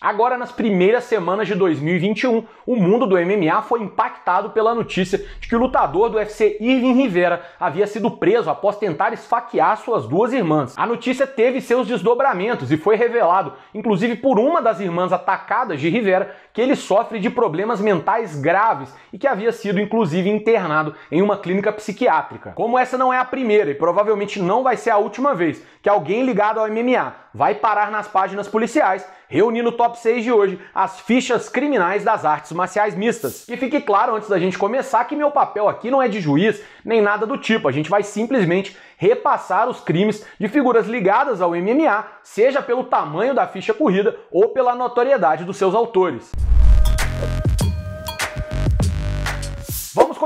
Agora, nas primeiras semanas de 2021, o mundo do MMA foi impactado pela notícia de que o lutador do UFC Irving Rivera havia sido preso após tentar esfaquear suas duas irmãs. A notícia teve seus desdobramentos e foi revelado, inclusive por uma das irmãs atacadas de Rivera, que ele sofre de problemas mentais graves e que havia sido inclusive internado em uma clínica psiquiátrica. Como essa não é a primeira e provavelmente não vai ser a última vez que alguém ligado ao MMA vai parar nas páginas policiais, Reunindo o top 6 de hoje as fichas criminais das artes marciais mistas. E fique claro antes da gente começar que meu papel aqui não é de juiz nem nada do tipo, a gente vai simplesmente repassar os crimes de figuras ligadas ao MMA, seja pelo tamanho da ficha corrida ou pela notoriedade dos seus autores.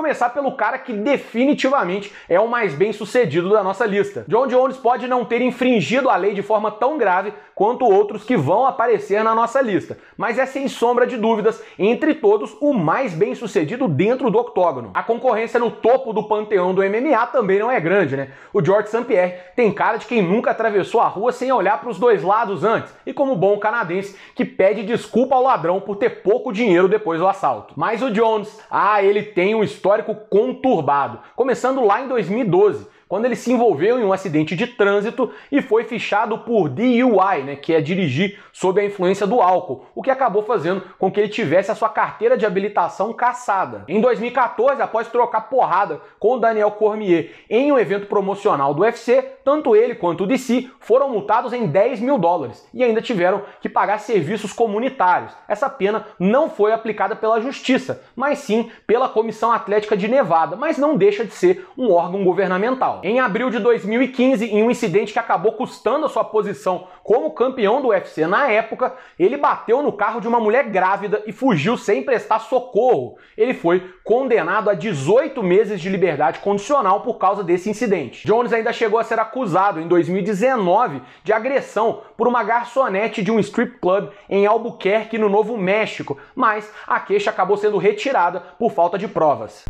começar pelo cara que definitivamente é o mais bem sucedido da nossa lista. John Jones pode não ter infringido a lei de forma tão grave quanto outros que vão aparecer na nossa lista, mas é sem sombra de dúvidas, entre todos, o mais bem sucedido dentro do octógono. A concorrência no topo do panteão do MMA também não é grande, né? O George St. Pierre tem cara de quem nunca atravessou a rua sem olhar para os dois lados antes, e como bom canadense que pede desculpa ao ladrão por ter pouco dinheiro depois do assalto. Mas o Jones, ah, ele tem um histórico histórico conturbado, começando lá em 2012, quando ele se envolveu em um acidente de trânsito e foi fichado por DUI, né, que é dirigir sob a influência do álcool, o que acabou fazendo com que ele tivesse a sua carteira de habilitação caçada. Em 2014, após trocar porrada com o Daniel Cormier em um evento promocional do UFC, tanto ele quanto o DC foram multados em 10 mil dólares e ainda tiveram que pagar serviços comunitários. Essa pena não foi aplicada pela justiça, mas sim pela Comissão Atlética de Nevada, mas não deixa de ser um órgão governamental. Em abril de 2015, em um incidente que acabou custando a sua posição como campeão do UFC na época, ele bateu no carro de uma mulher grávida e fugiu sem prestar socorro. Ele foi condenado a 18 meses de liberdade condicional por causa desse incidente. Jones ainda chegou a ser acusado em 2019 de agressão por uma garçonete de um strip club em Albuquerque, no Novo México, mas a queixa acabou sendo retirada por falta de provas.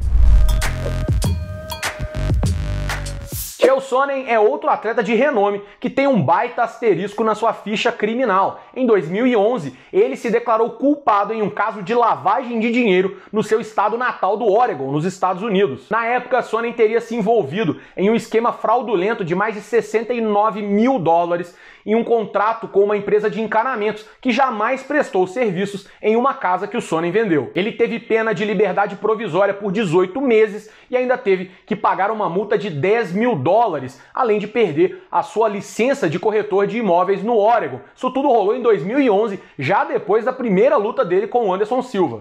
Chael Sonnen é outro atleta de renome que tem um baita asterisco na sua ficha criminal. Em 2011, ele se declarou culpado em um caso de lavagem de dinheiro no seu estado natal do Oregon, nos Estados Unidos. Na época, Sonnen teria se envolvido em um esquema fraudulento de mais de 69 mil dólares em um contrato com uma empresa de encanamentos que jamais prestou serviços em uma casa que o Sonnen vendeu. Ele teve pena de liberdade provisória por 18 meses e ainda teve que pagar uma multa de 10 mil dólares dólares, além de perder a sua licença de corretor de imóveis no Oregon. Isso tudo rolou em 2011, já depois da primeira luta dele com o Anderson Silva.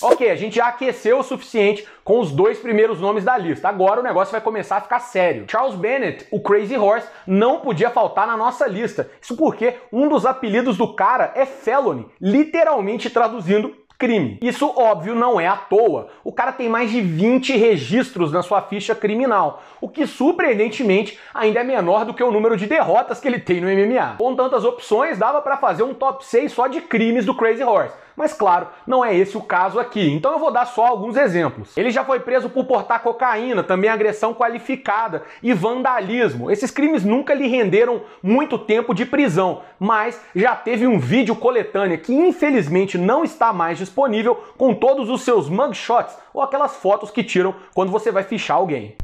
Ok, a gente já aqueceu o suficiente com os dois primeiros nomes da lista. Agora o negócio vai começar a ficar sério. Charles Bennett, o Crazy Horse, não podia faltar na nossa lista. Isso porque um dos apelidos do cara é Felony, literalmente traduzindo crime. Isso, óbvio, não é à toa. O cara tem mais de 20 registros na sua ficha criminal, o que surpreendentemente ainda é menor do que o número de derrotas que ele tem no MMA. Com tantas opções, dava para fazer um top 6 só de crimes do Crazy Horse mas claro, não é esse o caso aqui. Então eu vou dar só alguns exemplos. Ele já foi preso por portar cocaína, também agressão qualificada e vandalismo. Esses crimes nunca lhe renderam muito tempo de prisão, mas já teve um vídeo coletânea que infelizmente não está mais disponível com todos os seus mugshots ou aquelas fotos que tiram quando você vai fichar alguém.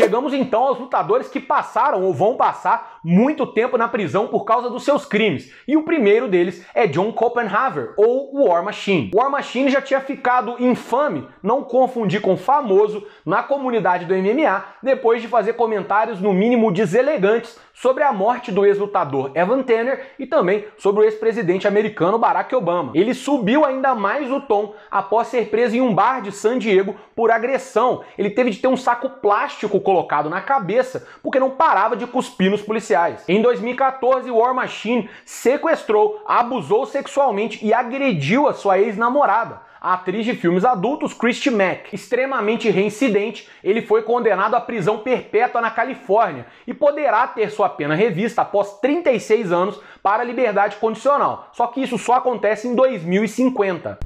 Chegamos então aos lutadores que passaram ou vão passar muito tempo na prisão por causa dos seus crimes. E o primeiro deles é John Copenhaver, ou War Machine. War Machine já tinha ficado infame, não confundir com famoso, na comunidade do MMA, depois de fazer comentários no mínimo deselegantes sobre a morte do ex-lutador Evan Tanner e também sobre o ex-presidente americano Barack Obama. Ele subiu ainda mais o tom após ser preso em um bar de San Diego por agressão. Ele teve de ter um saco plástico colocado na cabeça porque não parava de cuspir nos policiais. Em 2014, War Machine sequestrou, abusou sexualmente e agrediu a sua ex-namorada a atriz de filmes adultos Christy Mack. Extremamente reincidente, ele foi condenado à prisão perpétua na Califórnia e poderá ter sua pena revista após 36 anos para liberdade condicional. Só que isso só acontece em 2050.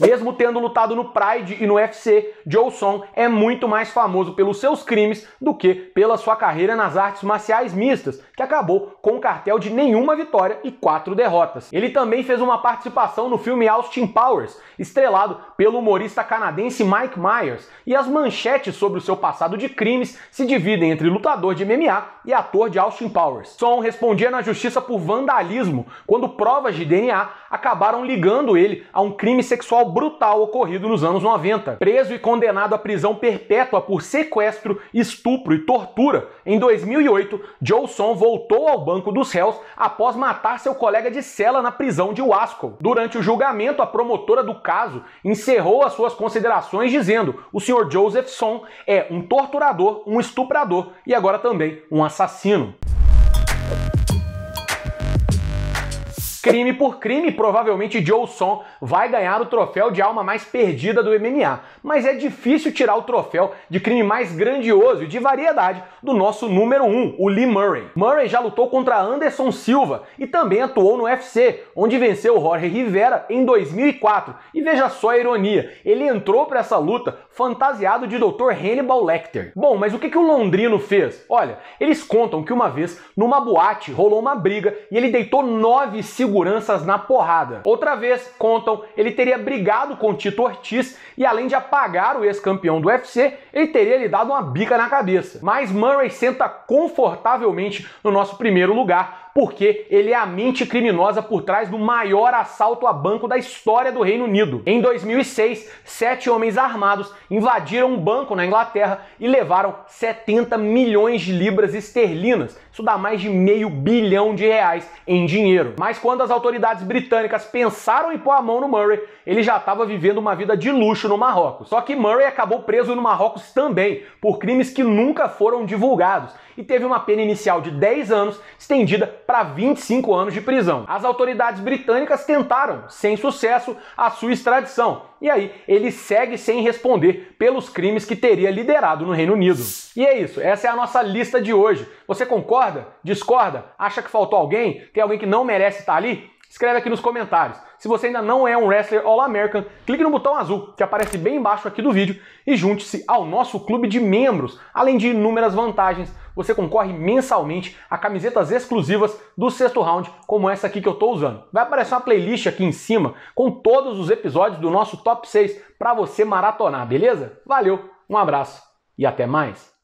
Mesmo tendo lutado no Pride e no UFC, Johnson é muito mais famoso pelos seus crimes do que pela sua carreira nas artes marciais mistas, que acabou com um cartel de nenhuma vitória e quatro derrotas. Ele também fez uma participação no filme Austin Powers, estrelado pelo humorista canadense Mike Myers, e as manchetes sobre o seu passado de crimes se dividem entre lutador de MMA e ator de Austin Powers. Son respondia na justiça por vandalismo quando provas de DNA acabaram ligando ele a um crime sexual brutal ocorrido nos anos 90. Preso e condenado à prisão perpétua por sequestro, estupro e tortura, em 2008, Johnson voltou ao banco dos réus após matar seu colega de cela na prisão de Wasco. Durante o julgamento, a promotora do caso encerrou as suas considerações dizendo: "O senhor Josephson é um torturador, um estuprador e agora também um assassino." Crime por crime, provavelmente Joe Son vai ganhar o troféu de alma mais perdida do MMA. Mas é difícil tirar o troféu de crime mais grandioso e de variedade do nosso número 1, um, o Lee Murray. Murray já lutou contra Anderson Silva e também atuou no UFC, onde venceu Jorge Rivera em 2004. E veja só a ironia, ele entrou para essa luta fantasiado de Dr. Hannibal Lecter. Bom, mas o que, que o Londrino fez? Olha, eles contam que uma vez, numa boate, rolou uma briga e ele deitou nove seguranças na porrada. Outra vez, contam, ele teria brigado com Tito Ortiz e além de apagar o ex-campeão do UFC, ele teria lhe dado uma bica na cabeça. Mas Murray senta confortavelmente no nosso primeiro lugar, porque ele é a mente criminosa por trás do maior assalto a banco da história do Reino Unido. Em 2006, sete homens armados invadiram um banco na Inglaterra e levaram 70 milhões de libras esterlinas. Isso dá mais de meio bilhão de reais em dinheiro. Mas quando as autoridades britânicas pensaram em pôr a mão no Murray, ele já estava vivendo uma vida de luxo no Marrocos. Só que Murray acabou preso no Marrocos também por crimes que nunca foram divulgados e teve uma pena inicial de 10 anos estendida para 25 anos de prisão. As autoridades britânicas tentaram, sem sucesso, a sua extradição. E aí, ele segue sem responder pelos crimes que teria liderado no Reino Unido. E é isso, essa é a nossa lista de hoje. Você concorda? Discorda? Acha que faltou alguém? Tem alguém que não merece estar ali? Escreve aqui nos comentários. Se você ainda não é um wrestler All-American, clique no botão azul que aparece bem embaixo aqui do vídeo e junte-se ao nosso clube de membros. Além de inúmeras vantagens, você concorre mensalmente a camisetas exclusivas do sexto round, como essa aqui que eu estou usando. Vai aparecer uma playlist aqui em cima com todos os episódios do nosso top 6 para você maratonar, beleza? Valeu, um abraço e até mais.